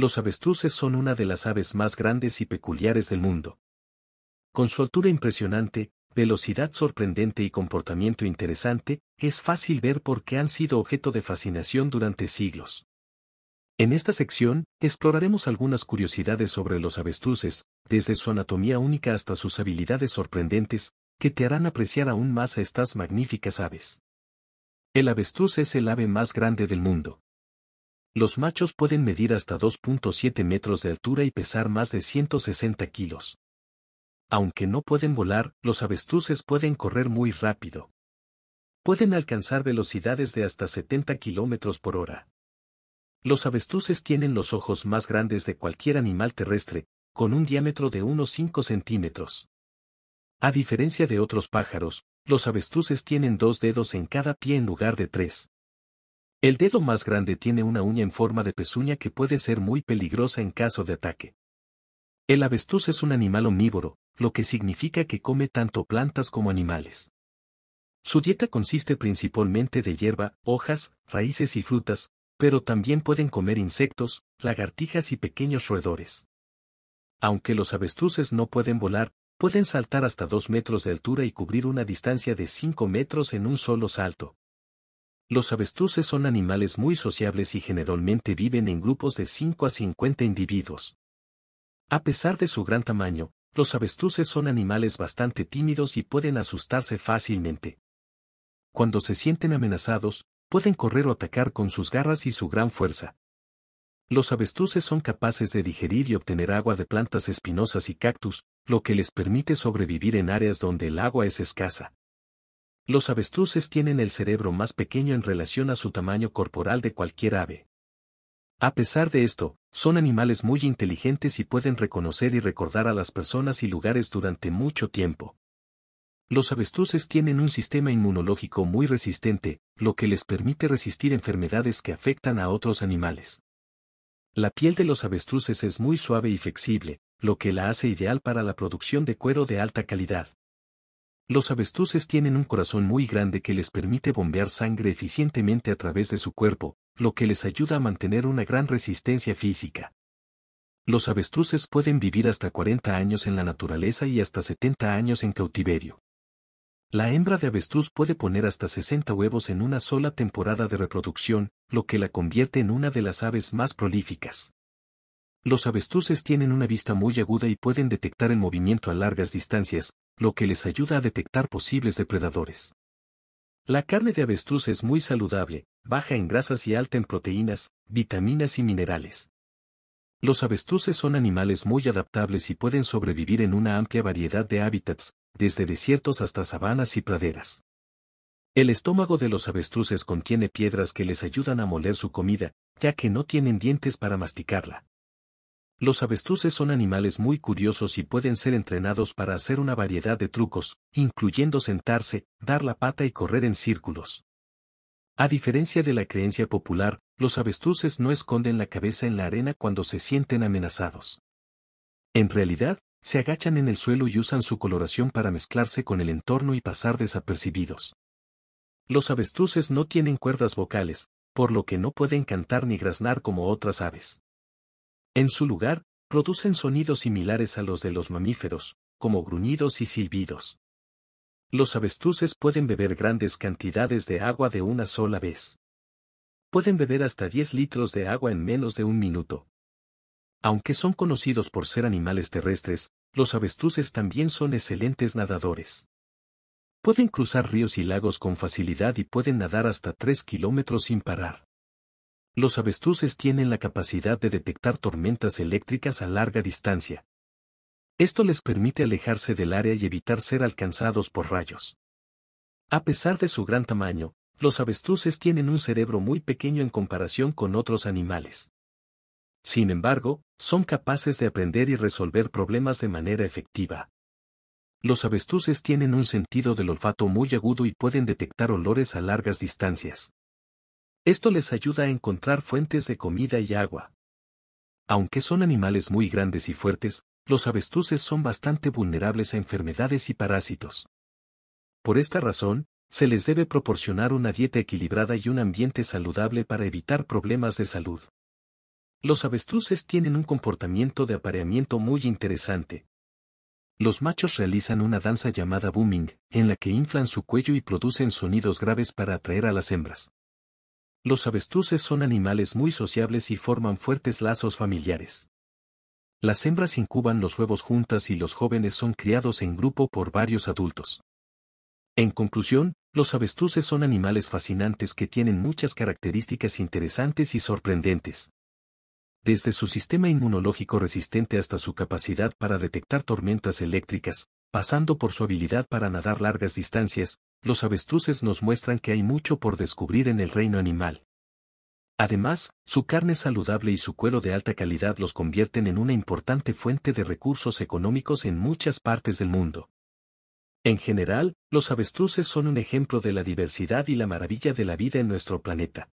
Los avestruces son una de las aves más grandes y peculiares del mundo. Con su altura impresionante, velocidad sorprendente y comportamiento interesante, es fácil ver por qué han sido objeto de fascinación durante siglos. En esta sección, exploraremos algunas curiosidades sobre los avestruces, desde su anatomía única hasta sus habilidades sorprendentes, que te harán apreciar aún más a estas magníficas aves. El avestruz es el ave más grande del mundo. Los machos pueden medir hasta 2.7 metros de altura y pesar más de 160 kilos. Aunque no pueden volar, los avestruces pueden correr muy rápido. Pueden alcanzar velocidades de hasta 70 kilómetros por hora. Los avestruces tienen los ojos más grandes de cualquier animal terrestre, con un diámetro de unos 5 centímetros. A diferencia de otros pájaros, los avestruces tienen dos dedos en cada pie en lugar de tres. El dedo más grande tiene una uña en forma de pezuña que puede ser muy peligrosa en caso de ataque. El avestruz es un animal omnívoro, lo que significa que come tanto plantas como animales. Su dieta consiste principalmente de hierba, hojas, raíces y frutas, pero también pueden comer insectos, lagartijas y pequeños roedores. Aunque los avestruces no pueden volar, pueden saltar hasta 2 metros de altura y cubrir una distancia de 5 metros en un solo salto. Los avestruces son animales muy sociables y generalmente viven en grupos de 5 a 50 individuos. A pesar de su gran tamaño, los avestruces son animales bastante tímidos y pueden asustarse fácilmente. Cuando se sienten amenazados, pueden correr o atacar con sus garras y su gran fuerza. Los avestruces son capaces de digerir y obtener agua de plantas espinosas y cactus, lo que les permite sobrevivir en áreas donde el agua es escasa. Los avestruces tienen el cerebro más pequeño en relación a su tamaño corporal de cualquier ave. A pesar de esto, son animales muy inteligentes y pueden reconocer y recordar a las personas y lugares durante mucho tiempo. Los avestruces tienen un sistema inmunológico muy resistente, lo que les permite resistir enfermedades que afectan a otros animales. La piel de los avestruces es muy suave y flexible, lo que la hace ideal para la producción de cuero de alta calidad. Los avestruces tienen un corazón muy grande que les permite bombear sangre eficientemente a través de su cuerpo, lo que les ayuda a mantener una gran resistencia física. Los avestruces pueden vivir hasta 40 años en la naturaleza y hasta 70 años en cautiverio. La hembra de avestruz puede poner hasta 60 huevos en una sola temporada de reproducción, lo que la convierte en una de las aves más prolíficas. Los avestruces tienen una vista muy aguda y pueden detectar el movimiento a largas distancias, lo que les ayuda a detectar posibles depredadores. La carne de avestruz es muy saludable, baja en grasas y alta en proteínas, vitaminas y minerales. Los avestruces son animales muy adaptables y pueden sobrevivir en una amplia variedad de hábitats, desde desiertos hasta sabanas y praderas. El estómago de los avestruces contiene piedras que les ayudan a moler su comida, ya que no tienen dientes para masticarla. Los avestruces son animales muy curiosos y pueden ser entrenados para hacer una variedad de trucos, incluyendo sentarse, dar la pata y correr en círculos. A diferencia de la creencia popular, los avestruces no esconden la cabeza en la arena cuando se sienten amenazados. En realidad, se agachan en el suelo y usan su coloración para mezclarse con el entorno y pasar desapercibidos. Los avestruces no tienen cuerdas vocales, por lo que no pueden cantar ni graznar como otras aves. En su lugar, producen sonidos similares a los de los mamíferos, como gruñidos y silbidos. Los avestruces pueden beber grandes cantidades de agua de una sola vez. Pueden beber hasta 10 litros de agua en menos de un minuto. Aunque son conocidos por ser animales terrestres, los avestruces también son excelentes nadadores. Pueden cruzar ríos y lagos con facilidad y pueden nadar hasta 3 kilómetros sin parar. Los avestruces tienen la capacidad de detectar tormentas eléctricas a larga distancia. Esto les permite alejarse del área y evitar ser alcanzados por rayos. A pesar de su gran tamaño, los avestruces tienen un cerebro muy pequeño en comparación con otros animales. Sin embargo, son capaces de aprender y resolver problemas de manera efectiva. Los avestruces tienen un sentido del olfato muy agudo y pueden detectar olores a largas distancias. Esto les ayuda a encontrar fuentes de comida y agua. Aunque son animales muy grandes y fuertes, los avestruces son bastante vulnerables a enfermedades y parásitos. Por esta razón, se les debe proporcionar una dieta equilibrada y un ambiente saludable para evitar problemas de salud. Los avestruces tienen un comportamiento de apareamiento muy interesante. Los machos realizan una danza llamada booming, en la que inflan su cuello y producen sonidos graves para atraer a las hembras. Los avestruces son animales muy sociables y forman fuertes lazos familiares. Las hembras incuban los huevos juntas y los jóvenes son criados en grupo por varios adultos. En conclusión, los avestruces son animales fascinantes que tienen muchas características interesantes y sorprendentes. Desde su sistema inmunológico resistente hasta su capacidad para detectar tormentas eléctricas, pasando por su habilidad para nadar largas distancias, los avestruces nos muestran que hay mucho por descubrir en el reino animal. Además, su carne saludable y su cuero de alta calidad los convierten en una importante fuente de recursos económicos en muchas partes del mundo. En general, los avestruces son un ejemplo de la diversidad y la maravilla de la vida en nuestro planeta.